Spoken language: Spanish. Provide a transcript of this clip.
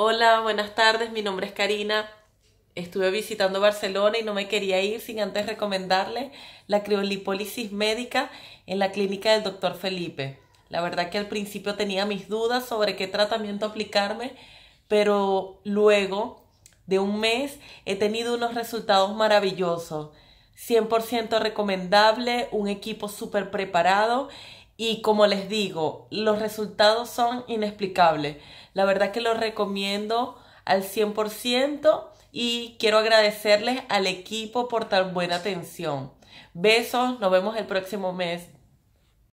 Hola, buenas tardes, mi nombre es Karina. Estuve visitando Barcelona y no me quería ir sin antes recomendarle la criolipólisis médica en la clínica del doctor Felipe. La verdad que al principio tenía mis dudas sobre qué tratamiento aplicarme, pero luego de un mes he tenido unos resultados maravillosos. 100% recomendable, un equipo súper preparado y como les digo, los resultados son inexplicables. La verdad que los recomiendo al 100% y quiero agradecerles al equipo por tan buena atención. Besos, nos vemos el próximo mes.